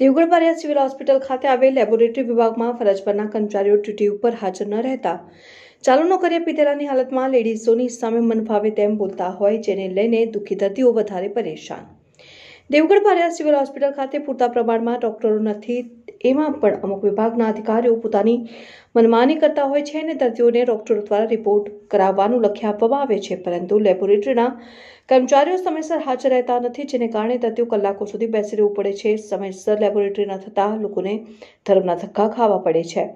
Devgadh civil hospital ખાતે આવેલ laboratory વિભાગમાં ફરજ પરના કર્મચારીઓ ડ્યુટી ઉપર હાજર ન રહેતા ચાલુનો કર્યા પીધેલાની હાલતમાં લેડીઝોની સામે મનફાવે તેમ બોલતા હોય જેને લઈને દુઃખી દર્દીઓ વધારે પરેશાન દેવગઢ બારિયા સિવિલ હોસ્પિટલ ખાતે પૂરતા પ્રમાણમાં ડોક્ટરો નથી એમાં પણ અમુક વિભાગના અધિકારીઓ પોતાની મનમાની કરતા હોય છે અને દર્દીઓને ડોક્ટરો દ્વારા રિપોર્ટ કરાવવાનું લખી આપવામાં આવે છે પરંતુ લેબોરેટરીના કર્મચારીઓ સમયસર હાજર રહેતા નથી જેને કારણે દર્દીઓ કલાકો સુધી બેસી રહેવું પડે છે સમયસર લેબોરેટરીના ન થતાં લોકોને ધર્મના ધક્કા ખાવા પડે છે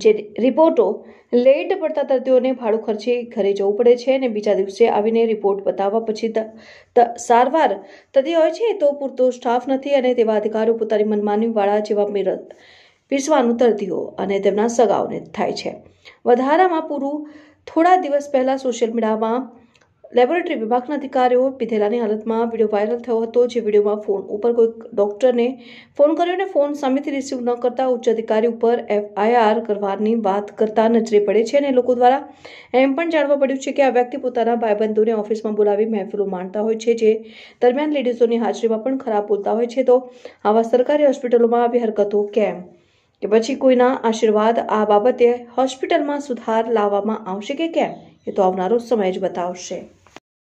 જે રિપોર્ટો લેટ પડતા દર્દીઓને ભાડું ખર્ચે ઘરે જવું પડે છે અને બીજા દિવસે આવીને રિપોર્ટ બતાવવા પછી સારવાર થતી હોય છે તો પૂરતો સ્ટાફ નથી અને તેવા અધિકારો પોતાની મનમાનીવાળા જેવા પીરસવાનું દર્દીઓ અને તેમના સગાઓને થાય છે વધારામાં પૂરું થોડા દિવસ પહેલાં સોશિયલ મીડિયામાં લેબોરેટરી વિભાગના અધિકારીઓ પીધેલાની હાલતમાં વિડીયો વાયરલ થયો હતો જે વિડીયોમાં ફોન ઉપર કોઈ ડોક્ટરને ફોન કર્યો અને ફોન સામેથી રિસીવ ન કરતા ઉચ્ચ અધિકારી ઉપર એફઆઈઆર કરવાની વાત કરતા નજરે પડે છે અને લોકો દ્વારા એમ પણ જાણવા પડ્યું છે કે આ વ્યક્તિ પોતાના ભાઈબંધોને ઓફિસમાં બોલાવી મહેફિલો માણતા હોય છે જે દરમિયાન લેડીઝોની હાજરીમાં પણ ખરાબ બોલતા હોય છે તો આવા સરકારી હોસ્પિટલોમાં આવી હરકતો કેમ કે પછી કોઈના આશીર્વાદ આ બાબતે હોસ્પિટલમાં સુધાર લાવવામાં આવશે કે કેમ એ તો આવનારો સમય જ બતાવશે